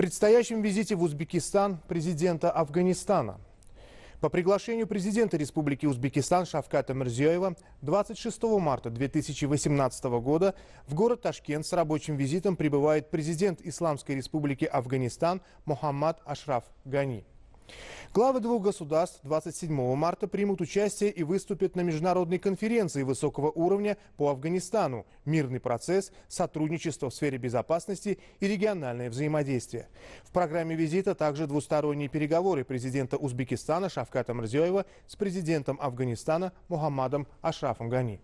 предстоящем визите в Узбекистан президента Афганистана. По приглашению президента Республики Узбекистан Шавката Мирзиоева 26 марта 2018 года в город Ташкент с рабочим визитом прибывает президент Исламской Республики Афганистан Мухаммад Ашраф Гани. Главы двух государств 27 марта примут участие и выступят на международной конференции высокого уровня по Афганистану «Мирный процесс, сотрудничество в сфере безопасности и региональное взаимодействие». В программе визита также двусторонние переговоры президента Узбекистана Шавката Мрзиоева с президентом Афганистана Мухаммадом Ашрафом Гани.